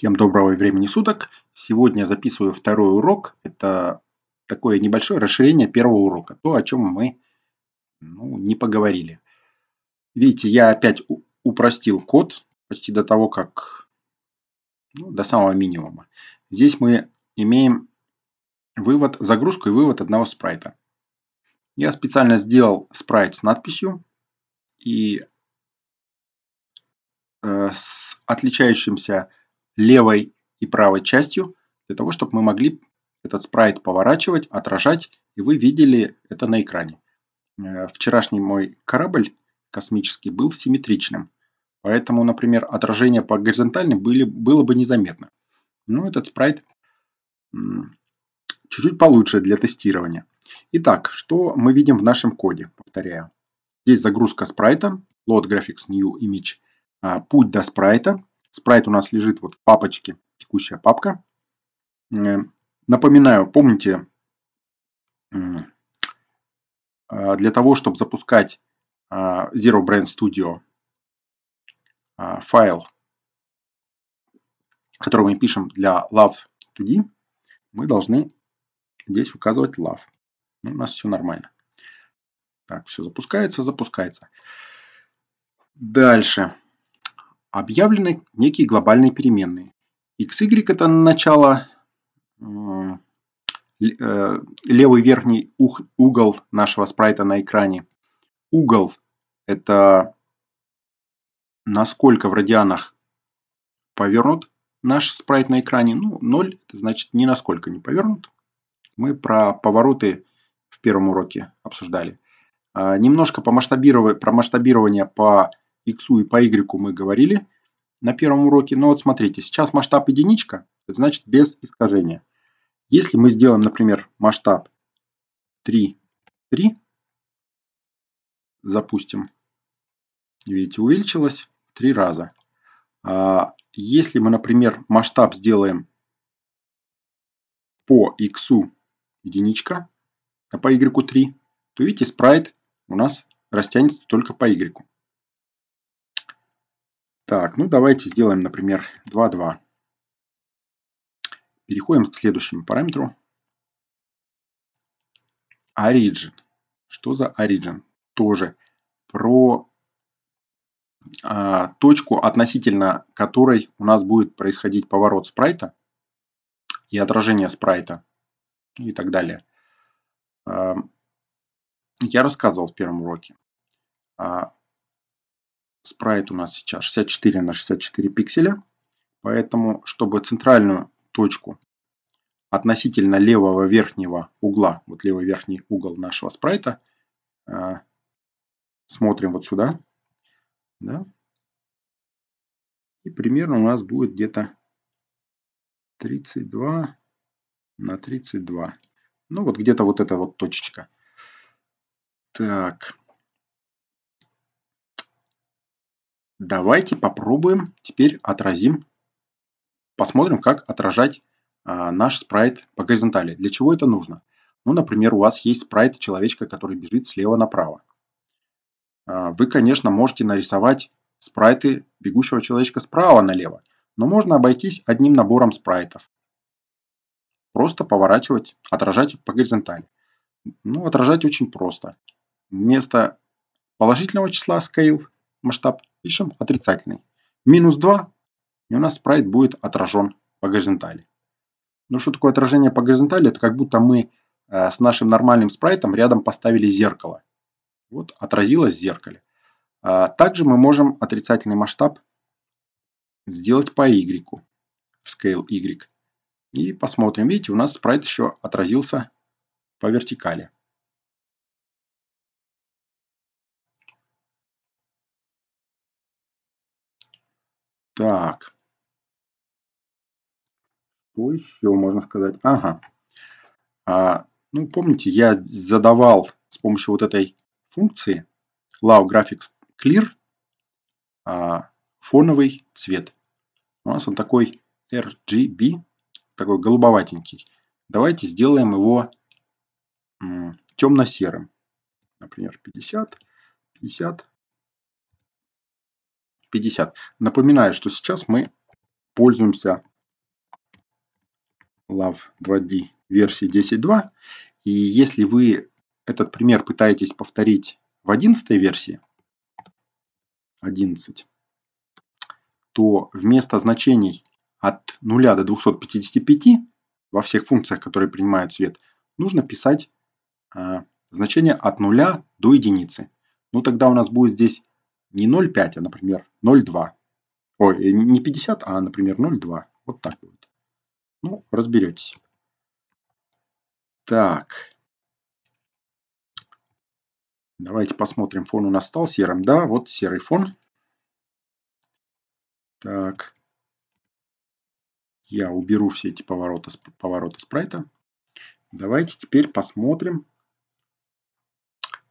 Всем доброго времени суток. Сегодня записываю второй урок. Это такое небольшое расширение первого урока. То, о чем мы ну, не поговорили. Видите, я опять упростил код почти до того, как... Ну, до самого минимума. Здесь мы имеем вывод, загрузку и вывод одного спрайта. Я специально сделал спрайт с надписью и э, с отличающимся левой и правой частью, для того, чтобы мы могли этот спрайт поворачивать, отражать, и вы видели это на экране. Э, вчерашний мой корабль космический был симметричным, поэтому, например, отражение по горизонтальной были, было бы незаметно. Но этот спрайт чуть-чуть получше для тестирования. Итак, что мы видим в нашем коде? Повторяю. Здесь загрузка спрайта, load graphics new image, а, путь до спрайта, Спрайт у нас лежит вот в папочке, текущая папка. Напоминаю, помните, а, для того, чтобы запускать а, Zero Brand Studio а, файл, который мы пишем для love2d, мы должны здесь указывать love. Ну, у нас все нормально. Так, все запускается, запускается. Дальше объявлены некие глобальные переменные. x, y – это начало, э, левый верхний угол нашего спрайта на экране. Угол – это насколько в радианах повернут наш спрайт на экране. Ну, 0 – это значит ни насколько не повернут. Мы про повороты в первом уроке обсуждали. А, немножко по масштабирование, про масштабирование по x и по y мы говорили на первом уроке. Но вот смотрите, сейчас масштаб единичка, значит без искажения. Если мы сделаем, например, масштаб 3, 3, запустим, видите, увеличилось три раза. А, если мы, например, масштаб сделаем по x единичка, а по y 3, то видите, спрайт у нас растянется только по y. Так, ну давайте сделаем, например, 2,2. Переходим к следующему параметру. Origin. Что за origin? Тоже про э, точку, относительно которой у нас будет происходить поворот спрайта и отражение спрайта и так далее. Э, я рассказывал в первом уроке. А, Спрайт у нас сейчас 64 на 64 пикселя. Поэтому, чтобы центральную точку относительно левого верхнего угла, вот левый верхний угол нашего спрайта, э, смотрим вот сюда. Да, и примерно у нас будет где-то 32 на 32. Ну вот где-то вот эта вот точечка. Так. Давайте попробуем теперь отразим. Посмотрим, как отражать а, наш спрайт по горизонтали. Для чего это нужно? Ну, например, у вас есть спрайт человечка, который бежит слева направо. А, вы, конечно, можете нарисовать спрайты бегущего человечка справа налево, но можно обойтись одним набором спрайтов. Просто поворачивать, отражать по горизонтали. Ну, отражать очень просто. Вместо положительного числа scale, масштаб, Пишем отрицательный. Минус 2, и у нас спрайт будет отражен по горизонтали. Ну что такое отражение по горизонтали? Это как будто мы э, с нашим нормальным спрайтом рядом поставили зеркало. Вот отразилось в зеркале. А также мы можем отрицательный масштаб сделать по Y. В scale Y. И посмотрим. Видите, у нас спрайт еще отразился по вертикали. Так. Что еще можно сказать? Ага. А, ну, помните, я задавал с помощью вот этой функции Lao Graphics Clear а, фоновый цвет. У нас он такой RGB, такой голубоватенький. Давайте сделаем его темно-серым. Например, 50, 50, 50. Напоминаю, что сейчас мы пользуемся Love 2D версии 10.2. И если вы этот пример пытаетесь повторить в 11 версии, 11, то вместо значений от 0 до 255 во всех функциях, которые принимают цвет, нужно писать э, значение от 0 до единицы. Ну тогда у нас будет здесь не 0,5, а, например, 0,2. Ой, э, не 50, а, например, 0,2. Вот так будет. Ну, разберетесь. Так. Давайте посмотрим, фон у нас стал серым. Да, вот серый фон. Так. Я уберу все эти повороты, повороты спрайта. Давайте теперь посмотрим,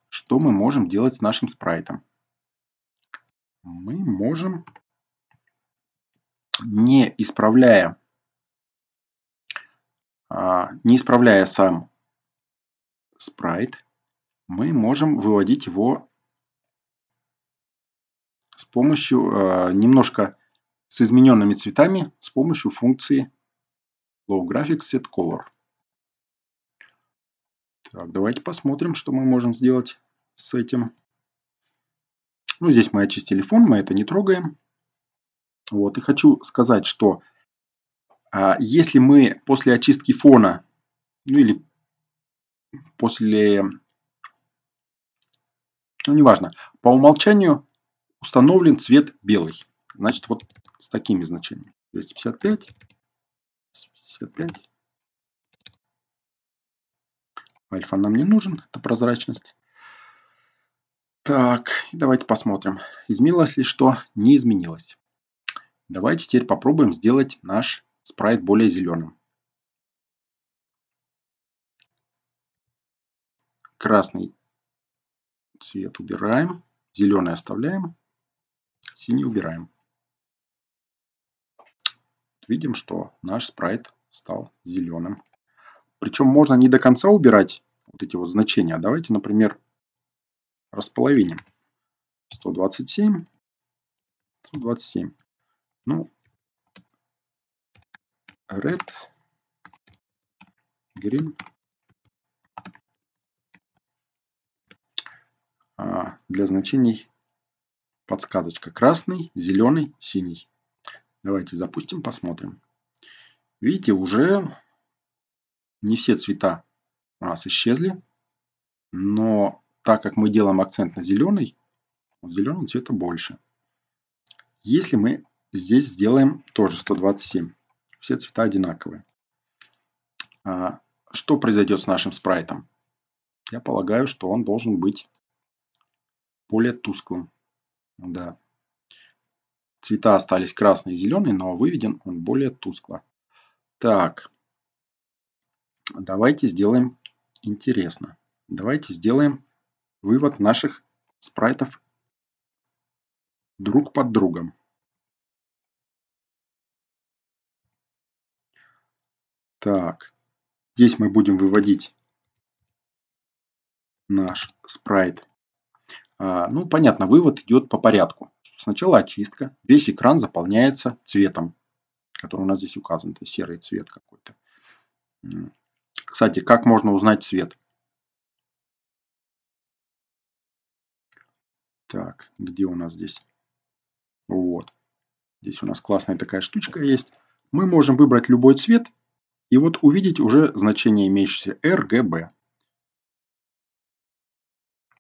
что мы можем делать с нашим спрайтом мы можем, не исправляя, а, не исправляя сам спрайт, мы можем выводить его с помощью, а, немножко с измененными цветами, с помощью функции low graphics set color. Так, давайте посмотрим, что мы можем сделать с этим. Ну, здесь мы очистили фон, мы это не трогаем. Вот, и хочу сказать, что а, если мы после очистки фона, ну или после, ну неважно, по умолчанию установлен цвет белый. Значит, вот с такими значениями. 255, 255. Альфа нам не нужен, это прозрачность. Так, давайте посмотрим, изменилось ли что. Не изменилось. Давайте теперь попробуем сделать наш спрайт более зеленым. Красный цвет убираем, зеленый оставляем, синий убираем. Видим, что наш спрайт стал зеленым. Причем можно не до конца убирать вот эти вот значения. Давайте, например, располовиним. 127, 127. Ну, red, green. А для значений подсказочка. Красный, зеленый, синий. Давайте запустим, посмотрим. Видите, уже не все цвета у нас исчезли, но так как мы делаем акцент на зеленый, зеленого цвета больше. Если мы здесь сделаем тоже 127, все цвета одинаковые. А, что произойдет с нашим спрайтом? Я полагаю, что он должен быть более тусклым. Да. Цвета остались красный и зеленый, но выведен он более тускло. Так. Давайте сделаем интересно. Давайте сделаем вывод наших спрайтов друг под другом. Так, здесь мы будем выводить наш спрайт. А, ну, понятно, вывод идет по порядку. Сначала очистка, весь экран заполняется цветом, который у нас здесь указан, это серый цвет какой-то. Кстати, как можно узнать цвет? Так, где у нас здесь? Вот. Здесь у нас классная такая штучка есть. Мы можем выбрать любой цвет и вот увидеть уже значение имеющееся RGB.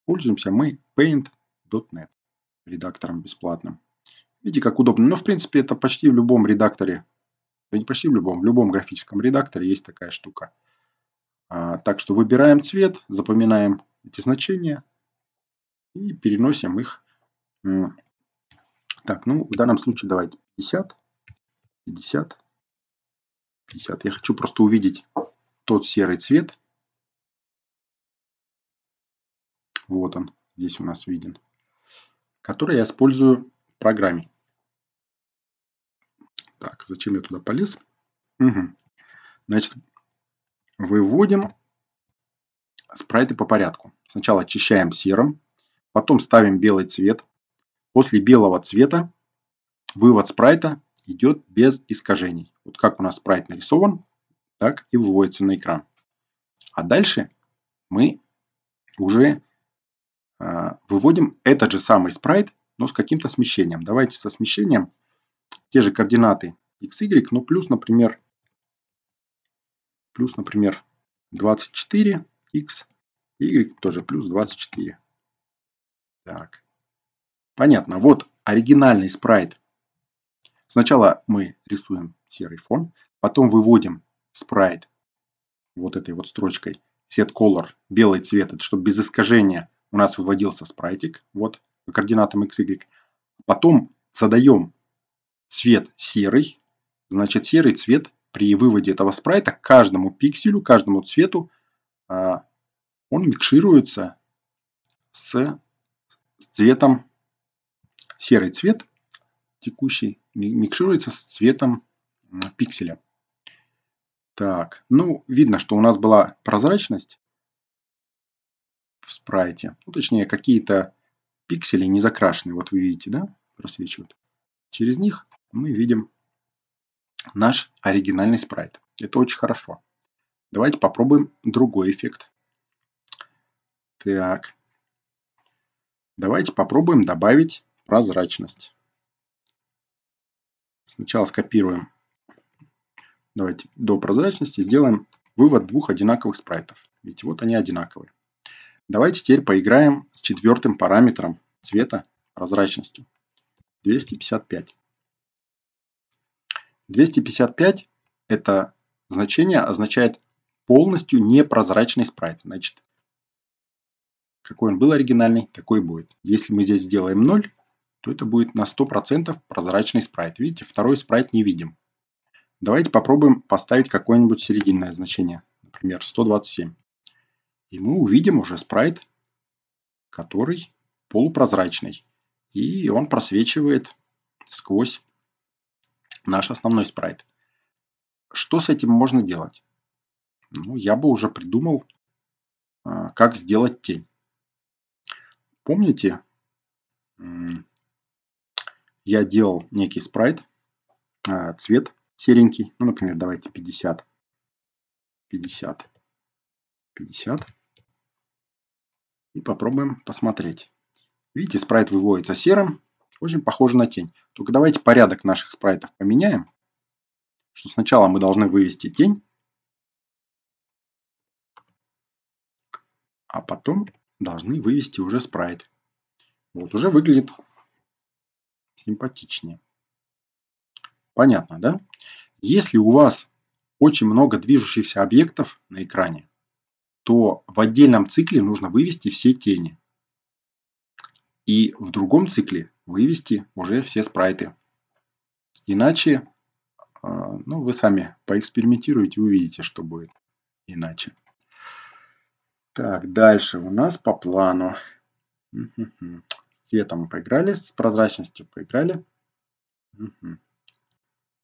Пользуемся мы paint.net редактором бесплатным. Видите, как удобно. Но, в принципе, это почти в любом редакторе. Да не почти в любом, в любом графическом редакторе есть такая штука. А, так что выбираем цвет, запоминаем эти значения, и переносим их. Так, ну в данном случае давайте 50, 50, 50. Я хочу просто увидеть тот серый цвет. Вот он, здесь у нас виден. Который я использую в программе. Так, зачем я туда полез? Угу. Значит, выводим спрайты по порядку. Сначала очищаем серым, Потом ставим белый цвет. После белого цвета вывод спрайта идет без искажений. Вот как у нас спрайт нарисован, так и выводится на экран. А дальше мы уже э, выводим этот же самый спрайт, но с каким-то смещением. Давайте со смещением те же координаты x, y, но плюс, например, плюс, например, 24 x, y тоже плюс 24. Так. Понятно. Вот оригинальный спрайт. Сначала мы рисуем серый фон, потом выводим спрайт вот этой вот строчкой set color, белый цвет, это чтобы без искажения у нас выводился спрайтик, вот, по координатам x, y. Потом задаем цвет серый, значит серый цвет при выводе этого спрайта каждому пикселю, каждому цвету а, он микшируется с с цветом серый цвет текущий микшируется с цветом пикселя. Так, ну видно, что у нас была прозрачность в спрайте. Ну, точнее, какие-то пиксели не закрашены. Вот вы видите, да, просвечивают. Через них мы видим наш оригинальный спрайт. Это очень хорошо. Давайте попробуем другой эффект. Так, Давайте попробуем добавить прозрачность. Сначала скопируем. Давайте до прозрачности сделаем вывод двух одинаковых спрайтов. Ведь вот они одинаковые. Давайте теперь поиграем с четвертым параметром цвета прозрачностью. 255. 255 это значение означает полностью непрозрачный спрайт. Значит, какой он был оригинальный, такой будет. Если мы здесь сделаем 0, то это будет на 100% прозрачный спрайт. Видите, второй спрайт не видим. Давайте попробуем поставить какое-нибудь серединное значение, например, 127. И мы увидим уже спрайт, который полупрозрачный. И он просвечивает сквозь наш основной спрайт. Что с этим можно делать? Ну, я бы уже придумал, а, как сделать тень помните, я делал некий спрайт, а, цвет серенький, ну, например, давайте 50, 50, 50. И попробуем посмотреть. Видите, спрайт выводится серым, очень похоже на тень. Только давайте порядок наших спрайтов поменяем, что сначала мы должны вывести тень, а потом должны вывести уже спрайт. Вот уже выглядит симпатичнее. Понятно, да? Если у вас очень много движущихся объектов на экране, то в отдельном цикле нужно вывести все тени. И в другом цикле вывести уже все спрайты. Иначе, э, ну вы сами поэкспериментируете, увидите, что будет иначе. Так, дальше у нас по плану. С цветом поиграли, с прозрачностью поиграли.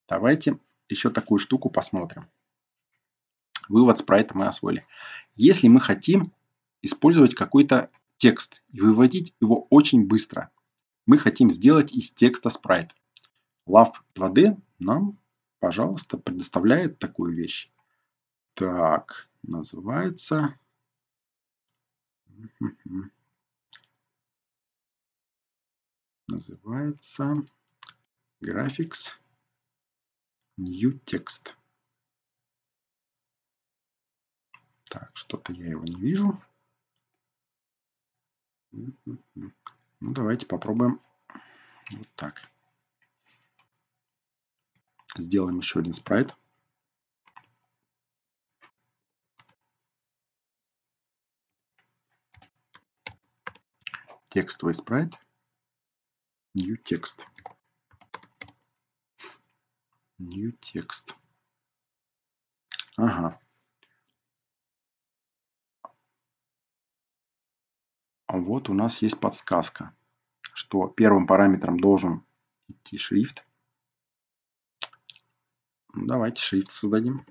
Давайте еще такую штуку посмотрим. Вывод спрайта мы освоили. Если мы хотим использовать какой-то текст и выводить его очень быстро, мы хотим сделать из текста спрайт. Love 2D нам, пожалуйста, предоставляет такую вещь. Так, называется Называется Graphics New Text. Так, что-то я его не вижу. Ну, давайте попробуем вот так. Сделаем еще один спрайт. текстовый спрайт, new text. New text. Ага. А вот у нас есть подсказка, что первым параметром должен идти шрифт. Ну, давайте шрифт создадим.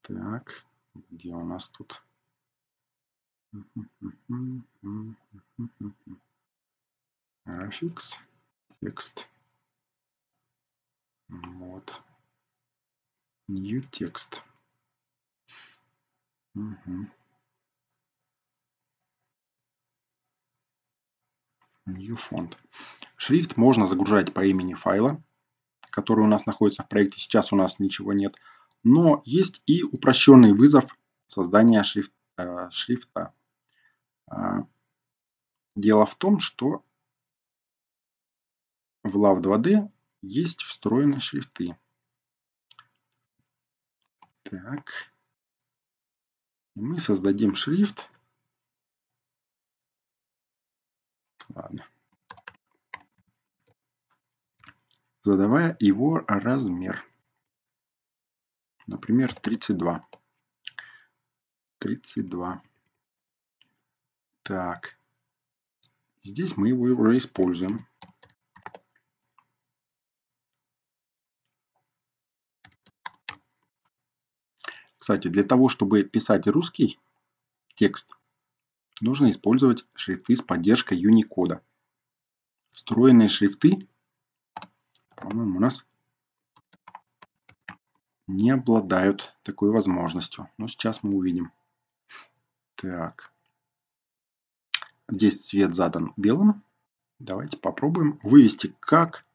Так, где у нас тут? Аффикс, текст. Вот. New текст. Угу. New font. Шрифт можно загружать по имени файла, который у нас находится в проекте. Сейчас у нас ничего нет. Но есть и упрощенный вызов создания шрифт, э, шрифта. А, дело в том, что в Love 2D есть встроенные шрифты. Так. мы создадим шрифт. Ладно. Задавая его размер. Например, 32. 32. Так. Здесь мы его уже используем. Кстати, для того, чтобы писать русский текст, нужно использовать шрифты с поддержкой Unicode. Встроенные шрифты, по-моему, у нас не обладают такой возможностью. Но сейчас мы увидим. Так. Здесь цвет задан белым. Давайте попробуем вывести как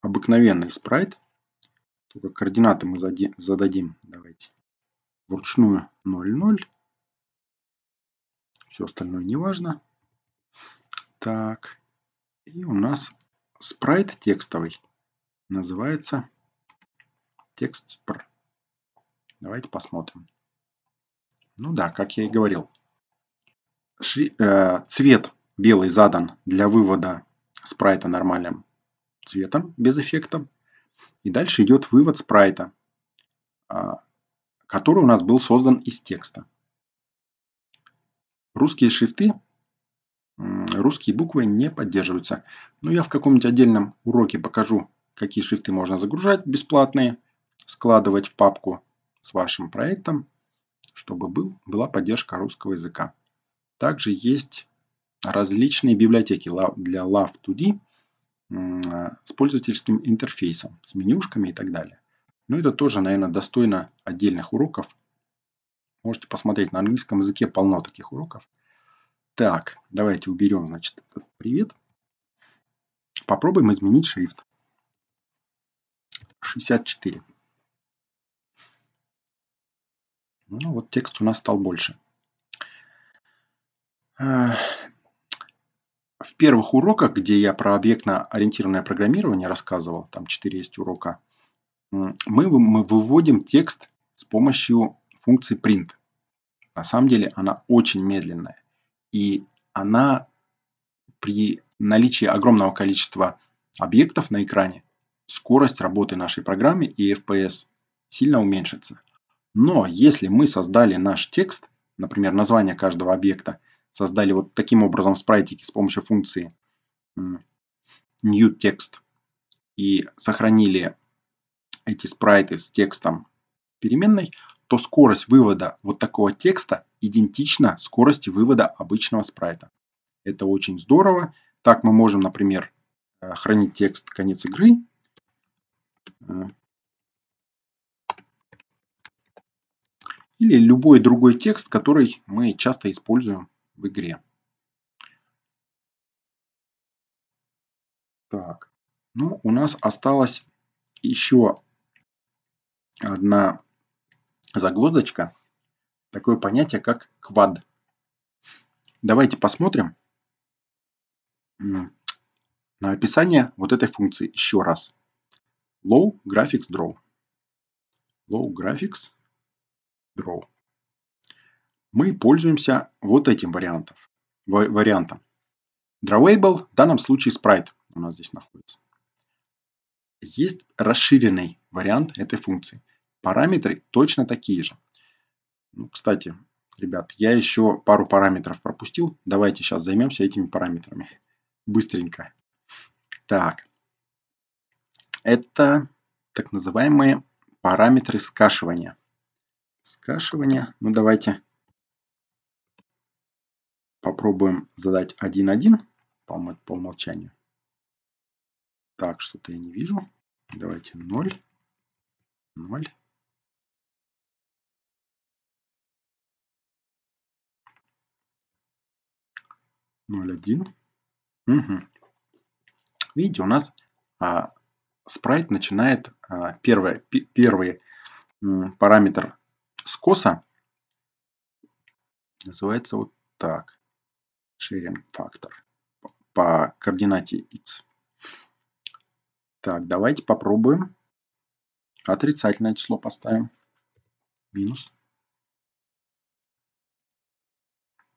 обыкновенный спрайт. Только координаты мы зададим. Давайте вручную 0, 0. Все остальное не важно. Так. И у нас спрайт текстовый. Называется текст. Давайте посмотрим. Ну да, как я и говорил. Э, цвет белый задан для вывода спрайта нормальным цветом, без эффекта. И дальше идет вывод спрайта, э, который у нас был создан из текста. Русские шрифты, русские буквы не поддерживаются. Но ну, я в каком-нибудь отдельном уроке покажу, какие шрифты можно загружать бесплатные, складывать в папку с вашим проектом, чтобы был, была поддержка русского языка. Также есть различные библиотеки для Love2D а, с пользовательским интерфейсом, с менюшками и так далее. Но ну, это тоже, наверное, достойно отдельных уроков. Можете посмотреть, на английском языке полно таких уроков. Так, давайте уберем, значит, этот привет. Попробуем изменить шрифт. 64. Ну вот текст у нас стал больше. Э, в первых уроках, где я про объектно-ориентированное программирование рассказывал, там 4 есть урока, мы, мы выводим текст с помощью функции print. На самом деле она очень медленная. И она при наличии огромного количества объектов на экране, скорость работы нашей программы и FPS сильно уменьшится. Но если мы создали наш текст, например, название каждого объекта, создали вот таким образом спрайтики с помощью функции new text и сохранили эти спрайты с текстом переменной, то скорость вывода вот такого текста идентична скорости вывода обычного спрайта. Это очень здорово. Так мы можем, например, э, хранить текст конец игры. Э, или любой другой текст, который мы часто используем в игре. Так, ну у нас осталась еще одна загвоздочка. Такое понятие, как квад. Давайте посмотрим на описание вот этой функции еще раз. Low Graphics Draw. Low Graphics Draw мы пользуемся вот этим вариантом. вариантом. Drawable, в данном случае Sprite у нас здесь находится. Есть расширенный вариант этой функции. Параметры точно такие же. Ну, кстати, ребят, я еще пару параметров пропустил. Давайте сейчас займемся этими параметрами. Быстренько. Так. Это так называемые параметры скашивания. Скашивание. Ну, давайте попробуем задать 1-1. по по умолчанию. Так, что-то я не вижу. Давайте 0. 0. Ноль один. Угу. Видите, у нас а, спрайт начинает а, первое, первый м, параметр скоса называется вот так. Sharing factor по координате x. Так, давайте попробуем. Отрицательное число поставим. Минус.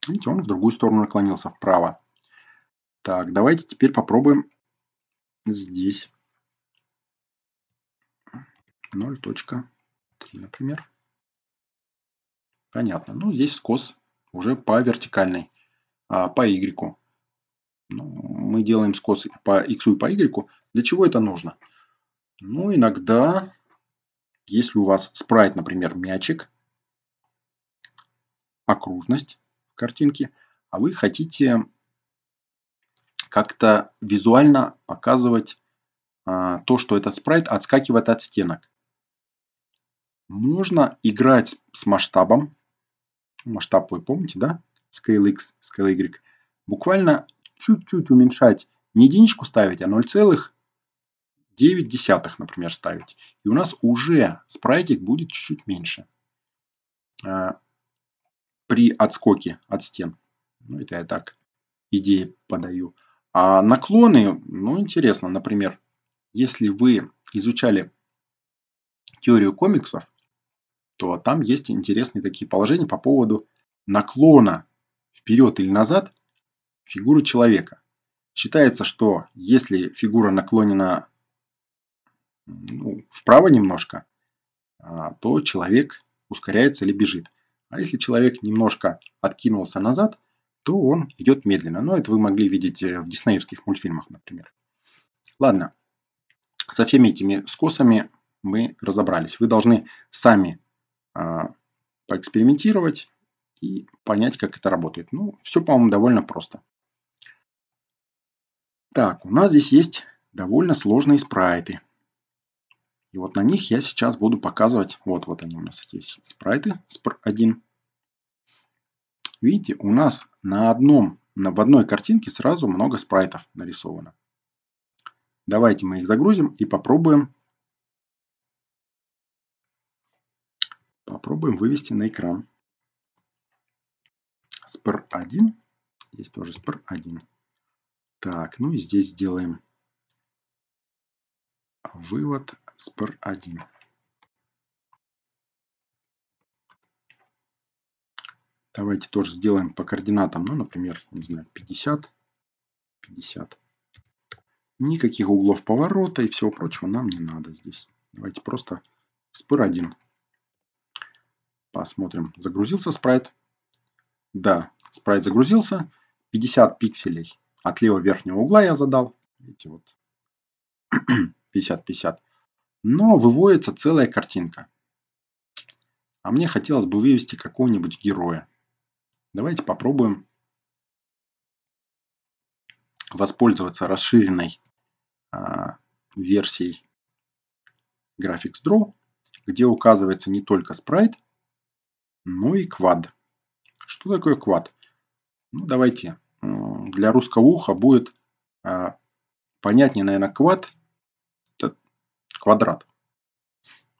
Видите, он в другую сторону наклонился, вправо. Так, давайте теперь попробуем здесь. 0.3, например. Понятно. Ну, здесь скос уже по вертикальной. А, по y. Ну, мы делаем скос по x и по y. Для чего это нужно? Ну, иногда, если у вас спрайт, например, мячик, окружность картинки, а вы хотите как-то визуально показывать а, то, что этот спрайт отскакивает от стенок. Можно играть с масштабом. Масштаб вы помните, да? scale x, scale y, буквально чуть-чуть уменьшать, не единичку ставить, а 0,9, например, ставить. И у нас уже спрайтик будет чуть-чуть меньше а, при отскоке от стен. Ну, это я так идеи подаю. А наклоны, ну, интересно, например, если вы изучали теорию комиксов, то там есть интересные такие положения по поводу наклона вперед или назад фигуру человека. Считается, что если фигура наклонена ну, вправо немножко, а, то человек ускоряется или бежит. А если человек немножко откинулся назад, то он идет медленно. Но это вы могли видеть э, в диснеевских мультфильмах, например. Ладно, со всеми этими скосами мы разобрались. Вы должны сами а, поэкспериментировать, и понять, как это работает. Ну, все, по-моему, довольно просто. Так, у нас здесь есть довольно сложные спрайты. И вот на них я сейчас буду показывать. Вот, вот они у нас здесь спрайты, спр 1. Видите, у нас на одном, на, в одной картинке сразу много спрайтов нарисовано. Давайте мы их загрузим и попробуем попробуем вывести на экран спр 1 Здесь тоже спр 1 Так, ну и здесь сделаем вывод спр 1 Давайте тоже сделаем по координатам, ну, например, не знаю, 50, 50. Никаких углов поворота и всего прочего нам не надо здесь. Давайте просто спр 1. Посмотрим, загрузился спрайт. Да, спрайт загрузился. 50 пикселей от левого верхнего угла я задал. Видите, вот 50-50. Но выводится целая картинка. А мне хотелось бы вывести какого-нибудь героя. Давайте попробуем воспользоваться расширенной а, версией Graphics Draw, где указывается не только спрайт, но и квад. Что такое квад? Ну, давайте для русского уха будет а, понятнее, наверное, квад. Это квадрат.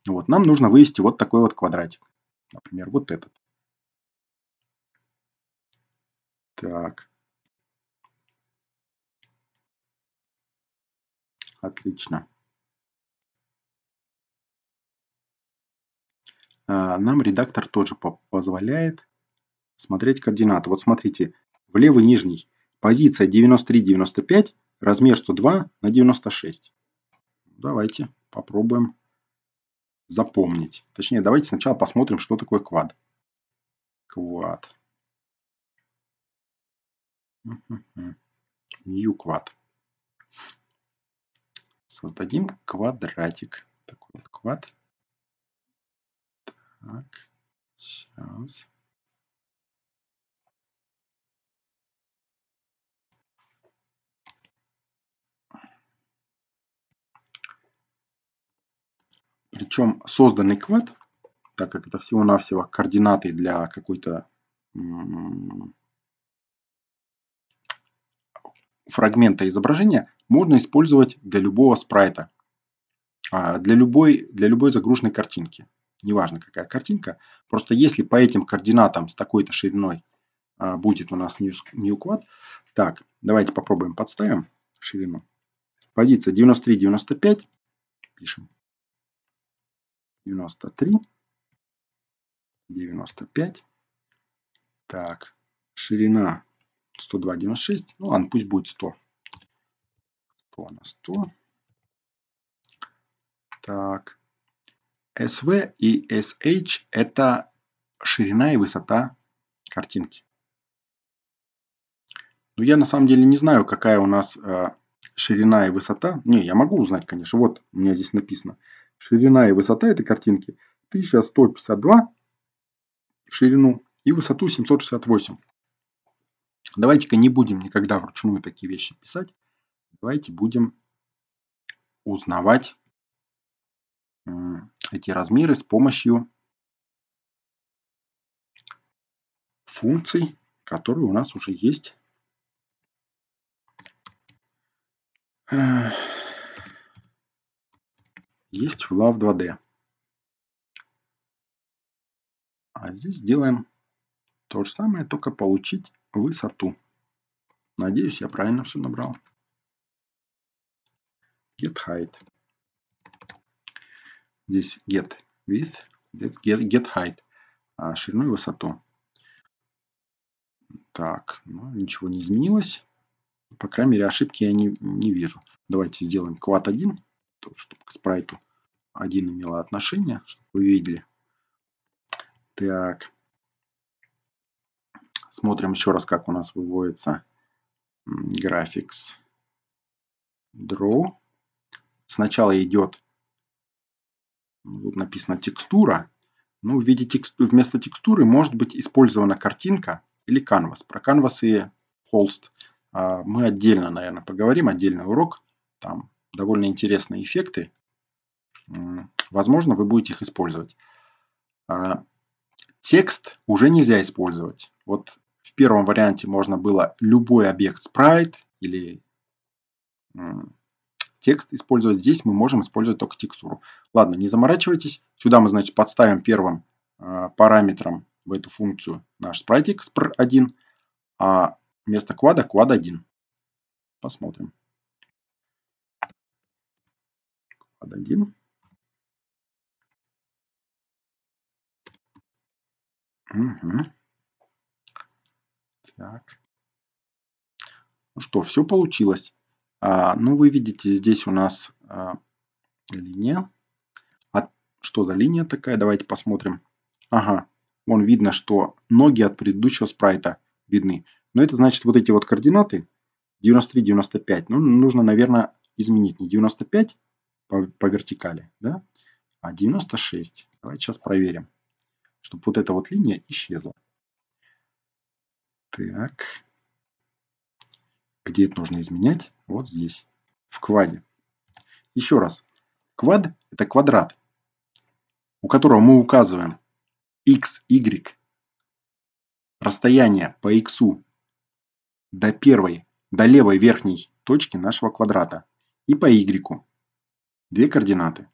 Вот, нам нужно вывести вот такой вот квадратик. Например, вот этот. Так. Отлично. А, нам редактор тоже позволяет смотреть координаты. Вот смотрите, в левый нижний позиция 93-95, размер 102 на 96. Давайте попробуем запомнить. Точнее, давайте сначала посмотрим, что такое квад. Квад. New квад. Создадим квадратик. Такой вот квад. Так, сейчас. Причем созданный квад, так как это всего-навсего координаты для какой-то фрагмента изображения, можно использовать для любого спрайта, а, для любой, для любой загруженной картинки. Неважно, какая картинка. Просто если по этим координатам с такой-то шириной а, будет у нас new Так, давайте попробуем подставим ширину. Позиция 93-95. Пишем 93, 95. Так, ширина 102,96. Ну ладно, пусть будет 100. 100 на 100. Так, SV и SH это ширина и высота картинки. Ну, я на самом деле не знаю, какая у нас э, ширина и высота. Не, я могу узнать, конечно. Вот у меня здесь написано. Ширина и высота этой картинки 1152 ширину и высоту 768. Давайте-ка не будем никогда вручную такие вещи писать. Давайте будем узнавать эти размеры с помощью функций, которые у нас уже есть есть в Love 2D. А здесь сделаем то же самое, только получить высоту. Надеюсь, я правильно все набрал. Get height. Здесь get width, здесь get, get height. А ширину и высоту. Так, ну, ничего не изменилось. По крайней мере, ошибки я не, не вижу. Давайте сделаем квад 1 чтобы к спрайту один имела отношение, чтобы вы видели. Так. Смотрим еще раз, как у нас выводится графикс draw. Сначала идет, ну, тут написано текстура. Ну, в виде тексту, вместо текстуры может быть использована картинка или canvas. Про канвас и холст а, мы отдельно, наверное, поговорим, отдельный урок. Там довольно интересные эффекты. Возможно, вы будете их использовать. А, текст уже нельзя использовать. Вот в первом варианте можно было любой объект спрайт или текст использовать. Здесь мы можем использовать только текстуру. Ладно, не заморачивайтесь. Сюда мы, значит, подставим первым а, параметром в эту функцию наш спрайтик spr1, а вместо квада квад 1. Посмотрим. Адалин. Угу. Так. Ну что, все получилось. А, ну, вы видите, здесь у нас а, линия. А что за линия такая? Давайте посмотрим. Ага, вон видно, что ноги от предыдущего спрайта видны. Но это значит вот эти вот координаты 93-95. Ну, нужно, наверное, изменить не 95, по, по вертикали, да? А 96. Давайте сейчас проверим, чтобы вот эта вот линия исчезла. Так. Где это нужно изменять? Вот здесь, в кваде. Еще раз. Квад – это квадрат, у которого мы указываем x, y, расстояние по x до первой, до левой верхней точки нашего квадрата и по y две координаты.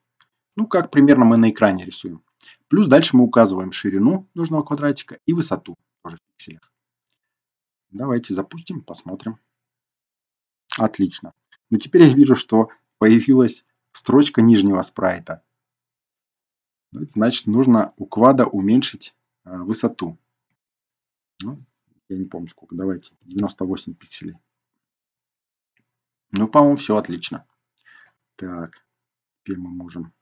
Ну, как примерно мы на экране рисуем. Плюс дальше мы указываем ширину нужного квадратика и высоту, тоже в пикселях. Давайте запустим, посмотрим. Отлично. Но ну, теперь я вижу, что появилась строчка нижнего спрайта. значит, нужно у квада уменьшить а, высоту. Ну, я не помню сколько. Давайте 98 пикселей. Ну, по-моему, все отлично. Так, фильма можем.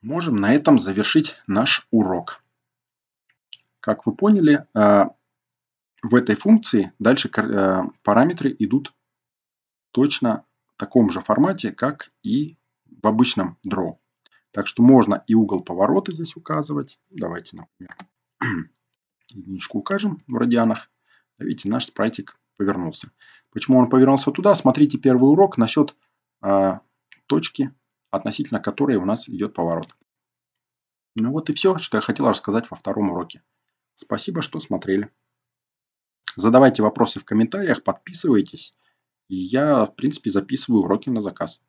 Можем на этом завершить наш урок. Как вы поняли, э, в этой функции дальше э, параметры идут точно в таком же формате, как и в обычном draw. Так что можно и угол поворота здесь указывать. Давайте, например, единичку укажем в радианах. Видите, наш спрайтик повернулся. Почему он повернулся туда? Смотрите первый урок насчет э, точки, относительно которой у нас идет поворот. Ну вот и все, что я хотел рассказать во втором уроке. Спасибо, что смотрели. Задавайте вопросы в комментариях, подписывайтесь. И я, в принципе, записываю уроки на заказ.